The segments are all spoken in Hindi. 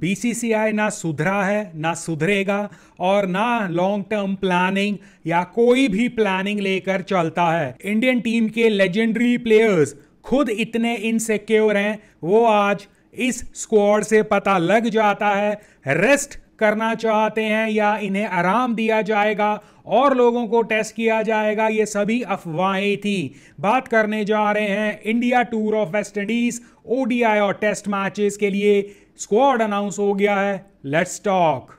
बीसीसीआई ना सुधरा है ना सुधरेगा और ना लॉन्ग टर्म प्लानिंग या कोई भी प्लानिंग लेकर चलता है इंडियन टीम के लेजेंडरी प्लेयर्स खुद इतने इनसेक्योर हैं वो आज इस स्क्वाड से पता लग जाता है रेस्ट करना चाहते हैं या इन्हें आराम दिया जाएगा और लोगों को टेस्ट किया जाएगा ये सभी अफवाहें थी बात करने जा रहे हैं India tour of West Indies ODI और टेस्ट मैचेस के लिए स्क्वाड अनाउंस हो गया है लेट्स टॉक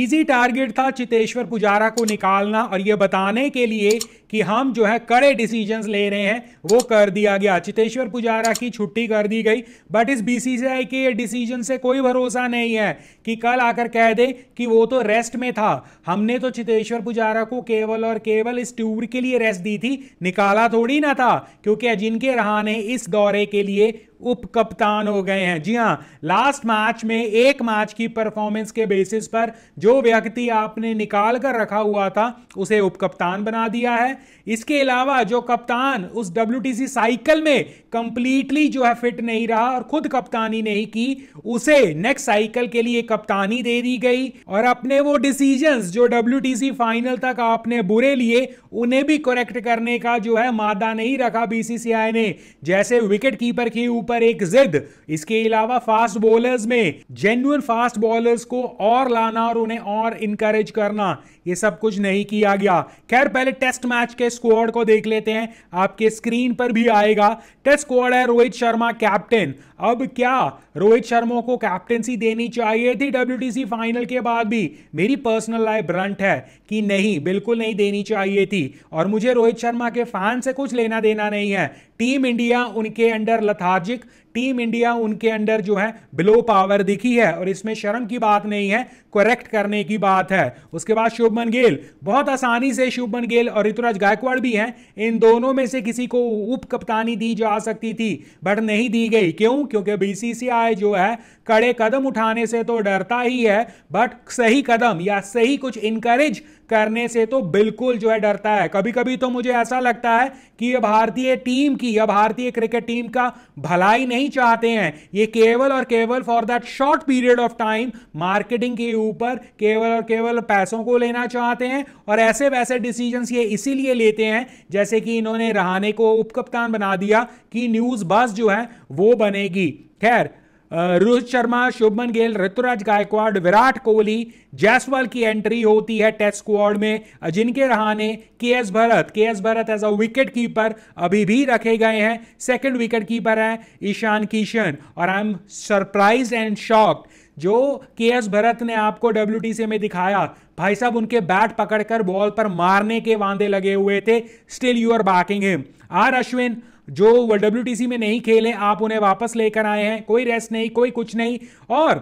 इजी टारगेट था चितेश्वर पुजारा को निकालना और यह बताने के लिए कि हम जो है कड़े डिसीजन ले रहे हैं वो कर दिया गया चितेश्वर पुजारा की छुट्टी कर दी गई बट इस बीसीसीआई के डिसीजन से कोई भरोसा नहीं है कि कल आकर कह दे कि वो तो रेस्ट में था हमने तो चितेश्वर पुजारा को केवल और केवल इस टूर के लिए रेस्ट दी थी निकाला थोड़ी ना था क्योंकि अजिनके रहाने इस दौरे के लिए उप कप्तान हो गए हैं जी हाँ लास्ट मैच में एक मैच की परफॉर्मेंस के बेसिस पर जो व्यक्ति आपने निकाल कर रखा हुआ था उसे उप कप्तान बना दिया है इसके अलावा जो कप्तान उस डब्ल्यू साइकिल में कंप्लीटली जो है फिट नहीं रहा और खुद कप्तानी नहीं की उसे नेक्स्ट साइकिल के लिए कप्तानी दे दी गई और अपने वो डिसीजन जो डब्ल्यू फाइनल तक आपने बुरे लिए उन्हें भी करेक्ट करने का जो है मादा नहीं रखा बीसीसीआई ने जैसे विकेट कीपर के ऊपर एक जिद इसके अलावा फास्ट बॉलर्स में जेन्युन फास्ट बॉलर्स को और लाना और उन्हें और इनकरेज करना ये सब कुछ नहीं किया गया खैर पहले टेस्ट मैच मैच के स्क्वाड को देख लेते हैं आपके स्क्रीन पर भी आएगा टेस्ट स्क्वाड है रोहित शर्मा कैप्टन अब क्या रोहित शर्मा को कैप्टनसी देनी चाहिए थी डब्ल्यू फाइनल के बाद भी मेरी पर्सनल लाइफ ब्रंट है कि नहीं बिल्कुल नहीं देनी चाहिए थी और मुझे रोहित शर्मा के फैन से कुछ लेना देना नहीं है टीम इंडिया उनके अंडर लथार्जिक टीम इंडिया उनके अंडर जो है बिलो पावर दिखी है और इसमें शर्म की बात नहीं है करेक्ट करने की बात है उसके बाद शुभमन गेल बहुत आसानी से शुभमन गेल और ऋतुराज गायकवाड़ भी हैं इन दोनों में से किसी को उप कप्तानी दी जा सकती थी बट नहीं दी गई क्यों क्योंकि बीसीसीआई जो है कड़े कदम उठाने से तो डरता ही है बट सही कदम या सही कुछ इनकरेज करने से तो बिल्कुल जो है डरता है कभी कभी तो मुझे ऐसा लगता है कि ये भारतीय टीम की या भारतीय क्रिकेट टीम का भलाई नहीं चाहते हैं ये केवल और केवल for that short period of time marketing के ऊपर केवल और केवल पैसों को लेना चाहते हैं और ऐसे वैसे डिसीजन ये इसीलिए लेते हैं जैसे कि इन्होंने रहाने को उपकप्तान बना दिया कि न्यूज़ बस जो है वो बनेगी खैर रोहित शर्मा शुभमन गिल ऋतुराज गायकवाड़ विराट कोहली जयसवाल की एंट्री होती है टेस्ट स्क्वाड में जिनके रहाने के S Bharat K S Bharat as a wicket keeper अभी भी रखे गए हैं सेकंड विकेट कीपर है ईशान किशन और I am surprise and shock जो के एस भरत ने आपको डब्ल्यू में दिखाया भाई साहब उनके बैट पकड़कर बॉल पर मारने के वादे लगे हुए थे still you are backing him R Ashwin जो डब्ल्यू में नहीं खेले आप उन्हें वापस लेकर आए हैं कोई रेस्ट नहीं कोई कुछ नहीं और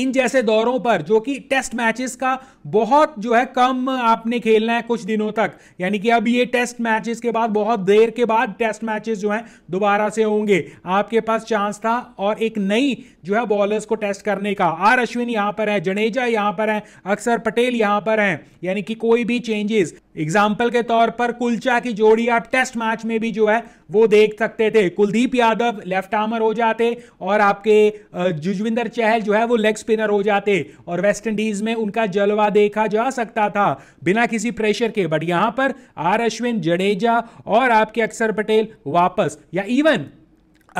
इन जैसे दौरों पर जो कि टेस्ट मैचेस का बहुत जो है कम आपने खेलना है कुछ दिनों तक यानी कि अब ये टेस्ट मैचेस के बाद बहुत देर के बाद टेस्ट मैचेस जो हैं दोबारा से होंगे आपके पास चांस था और एक नई जो है बॉलर्स को टेस्ट करने का आर अश्विन यहां पर है जडेजा यहां पर है अक्सर पटेल यहां पर है यानी कि कोई भी चेंजेस एग्जाम्पल के तौर पर कुलचा की जोड़ी आप टेस्ट मैच में भी जो है वो देख सकते थे कुलदीप यादव लेफ्ट आर्मर हो जाते और आपके जुजविंदर चहल जो है वो लेग स्पिनर हो जाते और वेस्ट इंडीज में उनका जलवा देखा जा सकता था बिना किसी प्रेशर के बट यहां पर आर अश्विन जडेजा और आपके अक्षर पटेल वापस या इवन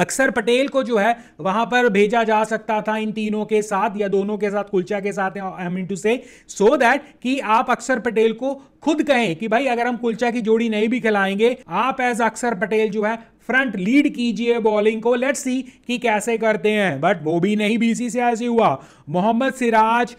अक्सर पटेल को जो है वहां पर भेजा जा सकता था इन तीनों के साथ या दोनों के साथ कुलचा के साथ आई मीन टू से सो दैट कि आप अक्सर पटेल को खुद कहें कि भाई अगर हम कुलचा की जोड़ी नहीं भी खिलाएंगे आप एज अक्सर पटेल जो है फ्रंट लीड कीजिए बॉलिंग को लेट्स सी कि कैसे करते हैं बट वो भी नहीं बीसी से हुआ मोहम्मद सिराज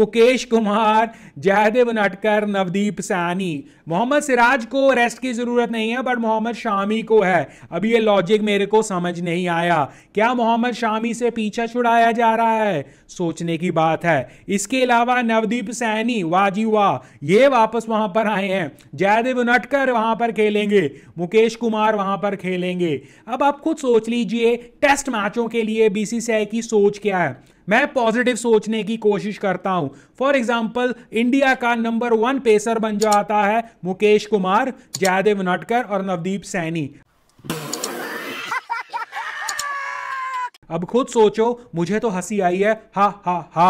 मुकेश कुमार जयदेव नटकर नवदीप सैनी मोहम्मद सिराज को रेस्ट की ज़रूरत नहीं है बट मोहम्मद शामी को है अब ये लॉजिक मेरे को समझ नहीं आया क्या मोहम्मद शामी से पीछा छुड़ाया जा रहा है सोचने की बात है इसके अलावा नवदीप सैनी वाजी वाह ये वापस वहां पर आए हैं जयदेव नटकर वहां पर खेलेंगे मुकेश कुमार वहां पर खेलेंगे मिलेंगे अब आप खुद सोच लीजिए टेस्ट मैचों के लिए बीसीसीआई की सोच क्या है मैं पॉजिटिव सोचने की कोशिश करता हूं फॉर एग्जाम्पल इंडिया का नंबर वन पेसर बन जाता है मुकेश कुमार जयदेव नटकर और नवदीप सैनी अब खुद सोचो मुझे तो हंसी आई है हा हा हा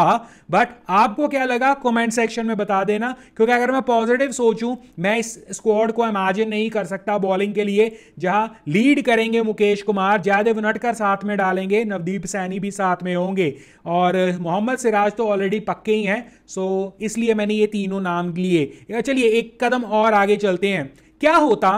बट आपको क्या लगा कमेंट सेक्शन में बता देना क्योंकि अगर मैं पॉजिटिव सोचूं मैं इस स्क्वाड को इमेजिन नहीं कर सकता बॉलिंग के लिए जहां लीड करेंगे मुकेश कुमार जयदेव नटकर साथ में डालेंगे नवदीप सैनी भी साथ में होंगे और मोहम्मद सिराज तो ऑलरेडी पक्के ही हैं सो इसलिए मैंने ये तीनों नाम लिए चलिए एक कदम और आगे चलते हैं क्या होता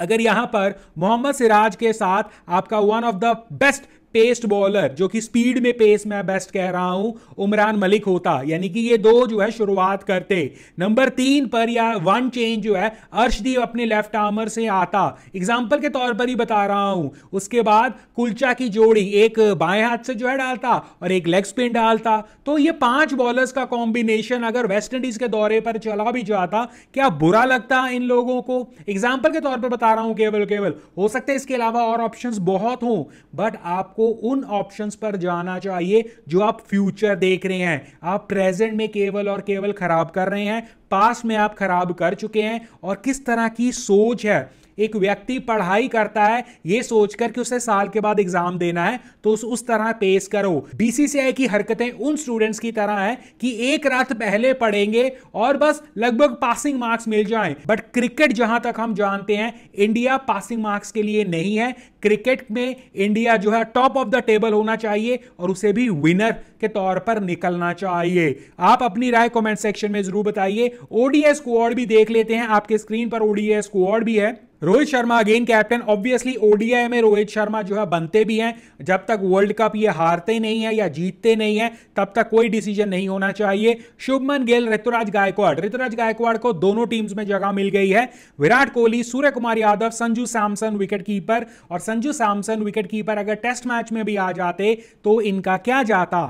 अगर यहां पर मोहम्मद सिराज के साथ आपका one of the best pace bowler जो कि स्पीड में पेस मैं बेस्ट कह रहा हूं उमरान मलिक होता यानी कि ये दो जो है शुरुआत करते नंबर तीन पर या वन चेंज जो है अर्शदीप अपने लेफ्ट आर्मर से आता एग्जाम्पल के तौर पर ही बता रहा हूं उसके बाद कुलचा की जोड़ी एक बाएं हाथ से जो है डालता और एक लेग स्पिन डालता तो ये पांच बॉलर्स का कॉम्बिनेशन अगर वेस्ट इंडीज के दौरे पर चला भी जाता क्या बुरा लगता इन लोगों को एग्जाम्पल के तौर पर बता रहा हूं केवल केवल हो सकता है इसके अलावा और ऑप्शन बहुत हों बट आपको आपको उन ऑप्शंस पर जाना चाहिए जो आप फ्यूचर देख रहे हैं आप प्रेजेंट में केवल और केवल खराब कर रहे हैं पास में आप खराब कर चुके हैं और किस तरह की सोच है एक व्यक्ति पढ़ाई करता है ये सोचकर कि उसे साल के बाद एग्जाम देना है तो उस, उस तरह पेश करो बीसीसीआई की हरकतें उन स्टूडेंट्स की तरह है कि एक रात पहले पढ़ेंगे और बस लगभग पासिंग मार्क्स मिल जाए बट क्रिकेट जहां तक हम जानते हैं इंडिया पासिंग मार्क्स के लिए नहीं है क्रिकेट में इंडिया जो है टॉप ऑफ द टेबल होना चाहिए और उसे भी विनर के तौर पर निकलना चाहिए आप अपनी राय कमेंट सेक्शन में जरूर बताइए ओडीएस को भी देख लेते हैं आपके स्क्रीन पर ओडीएस को भी है Rohit Sharma again captain obviously ODI में रोहित शर्मा जो है बनते भी हैं जब तक वर्ल्ड कप ये हारते नहीं है या जीतते नहीं है तब तक कोई डिसीजन नहीं होना चाहिए शुभमन गिल ऋतुराज गायकवाड़ ऋतुराज गायकवाड़ को दोनों टीम्स में जगह मिल गई है विराट कोहली सूर्य कुमार यादव संजू सैमसन विकेट कीपर और संजू सैमसन विकेट कीपर अगर टेस्ट मैच में भी आ जाते तो इनका क्या जाता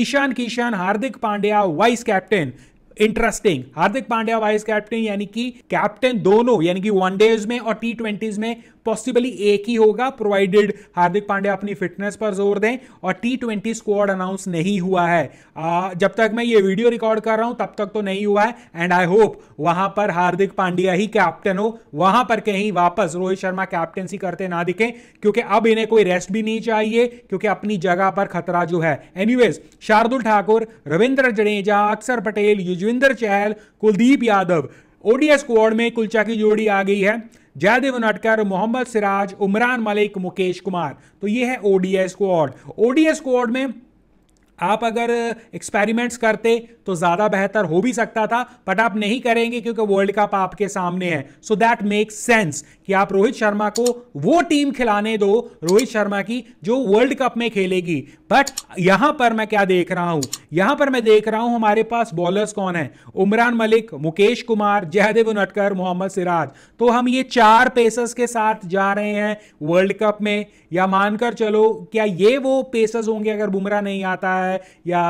Ishan Kishan Hardik Pandya vice captain interesting Hardik Pandya vice captain यानी कि कैप्टन दोनों यानी कि वनडेज में और टी में पॉसिबली एक ही होगा प्रोवाइडेड हार्दिक पांडे अपनी फिटनेस पर जोर दें और टी ट्वेंटी स्क्वाड अनाउंस नहीं हुआ है आ, जब तक मैं ये वीडियो रिकॉर्ड कर रहा हूं तब तक तो नहीं हुआ है एंड आई होप वहां पर हार्दिक पांड्या ही कैप्टन हो वहां पर कहीं वापस रोहित शर्मा कैप्टनसी करते ना दिखे क्योंकि अब इन्हें कोई रेस्ट भी नहीं चाहिए क्योंकि अपनी जगह पर खतरा जो है anyways Shardul Thakur Ravindra Jadeja Axar Patel Yuzvendra Chahal Kuldeep Yadav ODIs squad में कुलचा की जोड़ी आ गई है जयदेव नाटकर मोहम्मद सिराज उमरान मलिक मुकेश कुमार तो ये है ओडीएस स्क्वाड ओडीएस स्क्वाड में आप अगर एक्सपेरिमेंट्स करते तो ज़्यादा बेहतर हो भी सकता था बट आप नहीं करेंगे क्योंकि वर्ल्ड कप आपके सामने है सो दैट मेक्स सेंस कि आप रोहित शर्मा को वो टीम खिलाने दो रोहित शर्मा की जो वर्ल्ड कप में खेलेगी बट यहां पर मैं क्या देख रहा हूं यहां पर मैं देख रहा हूं हमारे पास बॉलर्स कौन है उमरान मलिक मुकेश कुमार जयदेव नटकर मोहम्मद सिराज तो हम ये चार पेसर्स के साथ जा रहे हैं वर्ल्ड कप में या मानकर चलो क्या ये वो पेसर्स होंगे अगर बुमराह नहीं आता है है या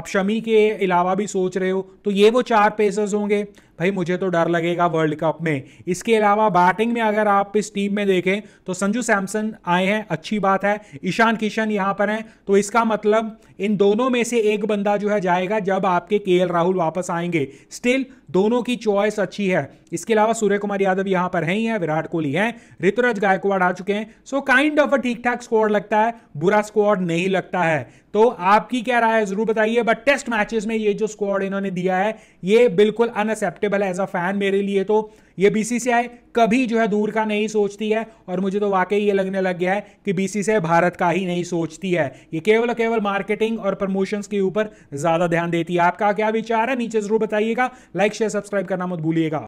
आप शमी के अलावा भी सोच रहे हो तो ये वो चार पेसर्स होंगे भाई मुझे तो डर लगेगा वर्ल्ड कप में इसके अलावा बैटिंग में अगर आप इस टीम में देखें तो संजू सैमसन आए हैं अच्छी बात है ईशान किशन यहाँ पर हैं तो इसका मतलब इन दोनों में से एक बंदा जो है जाएगा जब आपके के राहुल वापस आएंगे स्टिल दोनों की चॉइस अच्छी है इसके अलावा सूर्य कुमार यादव यहाँ पर हैं ही हैं विराट कोहली हैं ऋतुराज गायकवाड़ आ चुके हैं सो काइंड ऑफ अ ठीक ठाक स्कोर लगता है बुरा स्कोर नहीं लगता है तो आपकी क्या राय है जरूर बताइए बट टेस्ट मैचेस में ये जो स्कोर इन्होंने दिया है ये बिल्कुल अनएक्सेप्ट एक्सेप्टेबल है एज अ फैन मेरे लिए तो ये बीसीसीआई कभी जो है दूर का नहीं सोचती है और मुझे तो वाकई ये लगने लग गया है कि बीसीसीआई भारत का ही नहीं सोचती है ये केवल केवल मार्केटिंग और प्रमोशंस के ऊपर ज्यादा ध्यान देती है आपका क्या विचार है नीचे जरूर बताइएगा लाइक शेयर सब्सक्राइब करना मत भूलिएगा